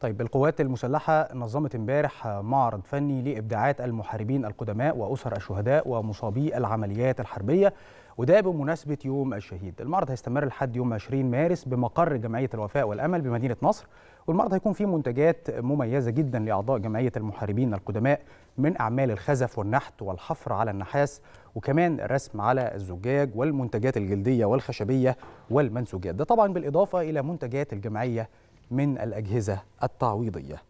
طيب القوات المسلحة نظمت امبارح معرض فني لإبداعات المحاربين القدماء وأسر الشهداء ومصابي العمليات الحربية وده بمناسبة يوم الشهيد المعرض هيستمر لحد يوم 20 مارس بمقر جمعية الوفاء والأمل بمدينة نصر والمعرض هيكون فيه منتجات مميزة جدا لأعضاء جمعية المحاربين القدماء من أعمال الخزف والنحت والحفر على النحاس وكمان الرسم على الزجاج والمنتجات الجلدية والخشبية والمنسوجات ده طبعا بالإضافة إلى منتجات الجمعية من الأجهزة التعويضية